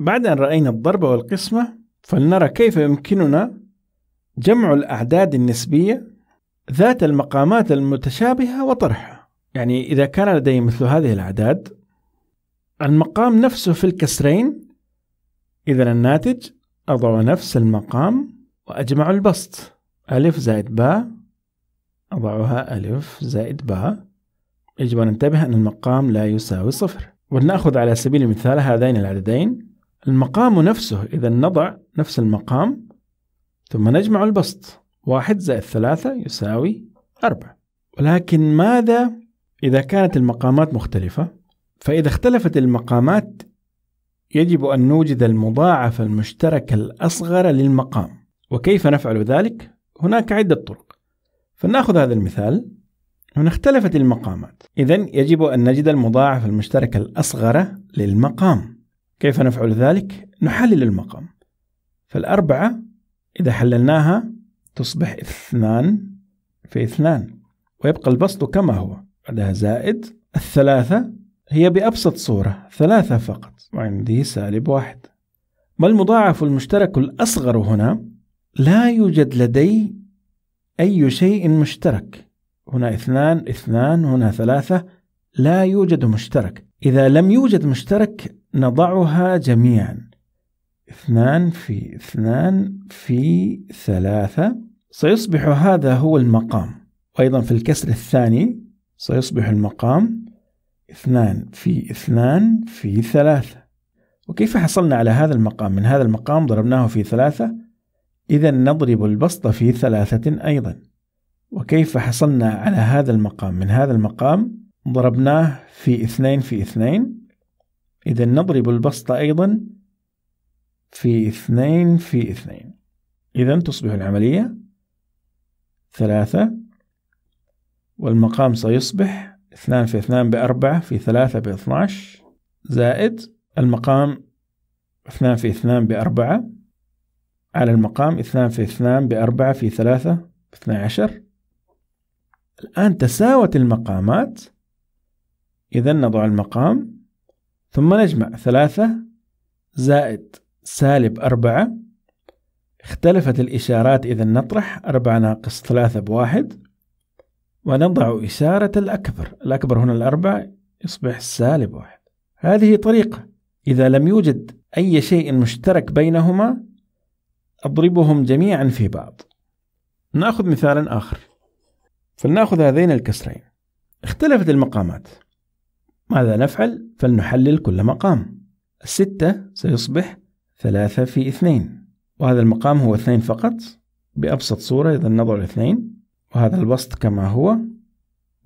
بعد أن رأينا الضرب والقسمة فلنرى كيف يمكننا جمع الأعداد النسبية ذات المقامات المتشابهة وطرحها يعني إذا كان لدي مثل هذه الأعداد المقام نفسه في الكسرين إذا الناتج أضع نفس المقام وأجمع البسط ألف زائد باء أضعها ألف زائد باء يجب أن ننتبه أن المقام لا يساوي صفر ولنأخذ على سبيل المثال هذين العددين المقام نفسه إذا نضع نفس المقام ثم نجمع البسط واحد زائد ثلاثة يساوي أربعة ولكن ماذا إذا كانت المقامات مختلفة؟ فإذا اختلفت المقامات يجب أن نوجد المضاعف المشترك الأصغر للمقام وكيف نفعل ذلك؟ هناك عدة طرق فلنأخذ هذا المثال هنا اختلفت المقامات إذا يجب أن نجد المضاعف المشترك الأصغر للمقام كيف نفعل ذلك؟ نحلل المقام فالأربعة إذا حللناها تصبح اثنان في اثنان ويبقى البسط كما هو بعدها زائد الثلاثة هي بأبسط صورة ثلاثة فقط وعندي سالب واحد ما المضاعف المشترك الأصغر هنا لا يوجد لدي أي شيء مشترك هنا اثنان اثنان هنا ثلاثة لا يوجد مشترك إذا لم يوجد مشترك نضعها جميعا اثنان في اثنان في ثلاثة سيصبح هذا هو المقام وأيضا في الكسر الثاني سيصبح المقام اثنان في اثنان في ثلاثة وكيف حصلنا على هذا المقام من هذا المقام ضربناه في ثلاثة إذا نضرب البسط في ثلاثة أيضا وكيف حصلنا على هذا المقام من هذا المقام ضربناه في اثنين في اثنين إذا نضرب البسط أيضا في اثنين في اثنين إذا تصبح العملية ثلاثة والمقام سيصبح اثنان في اثنان بأربعة في ثلاثة باثناش زائد المقام اثنان في اثنان بأربعة على المقام اثنان في اثنان بأربعة في ثلاثة باثنى عشر الآن تساوت المقامات إذا نضع المقام ثم نجمع ثلاثة زائد سالب أربعة اختلفت الإشارات إذا نطرح أربعة ناقص ثلاثة بواحد ونضع إشارة الأكبر الأكبر هنا الأربعة يصبح سالب واحد هذه طريقة إذا لم يوجد أي شيء مشترك بينهما أضربهم جميعا في بعض نأخذ مثالا آخر فلنأخذ هذين الكسرين اختلفت المقامات ماذا نفعل؟ فلنحلل كل مقام الستة سيصبح ثلاثة في اثنين وهذا المقام هو اثنين فقط بأبسط صورة إذا نضع الاثنين وهذا البسط كما هو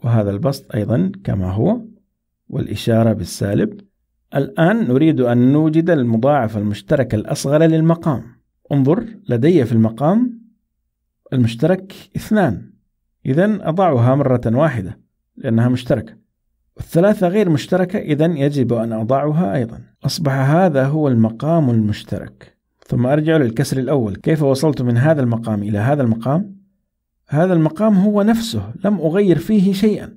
وهذا البسط أيضا كما هو والإشارة بالسالب الآن نريد أن نوجد المضاعف المشترك الأصغر للمقام انظر لدي في المقام المشترك اثنان إذا أضعها مرة واحدة لأنها مشتركة والثلاثة غير مشتركة إذا يجب أن أضعها أيضا أصبح هذا هو المقام المشترك ثم أرجع للكسر الأول كيف وصلت من هذا المقام إلى هذا المقام؟ هذا المقام هو نفسه لم أغير فيه شيئا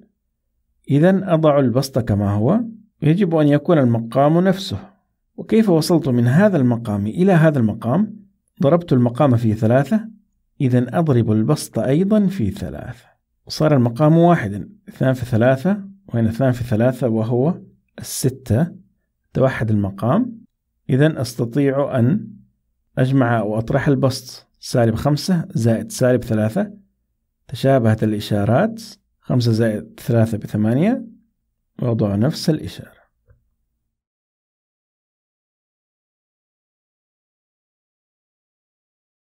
إذا أضع البسط كما هو يجب أن يكون المقام نفسه وكيف وصلت من هذا المقام إلى هذا المقام؟ ضربت المقام في ثلاثة إذا أضرب البسط أيضا في ثلاثة وصار المقام واحدا اثنان في ثلاثة وهنا اثنان في ثلاثة وهو الستة توحد المقام إذا أستطيع أن أجمع أو أطرح البسط سالب خمسة زائد سالب ثلاثة تشابهت الإشارات خمسة زائد ثلاثة بثمانية وأضع نفس الإشارة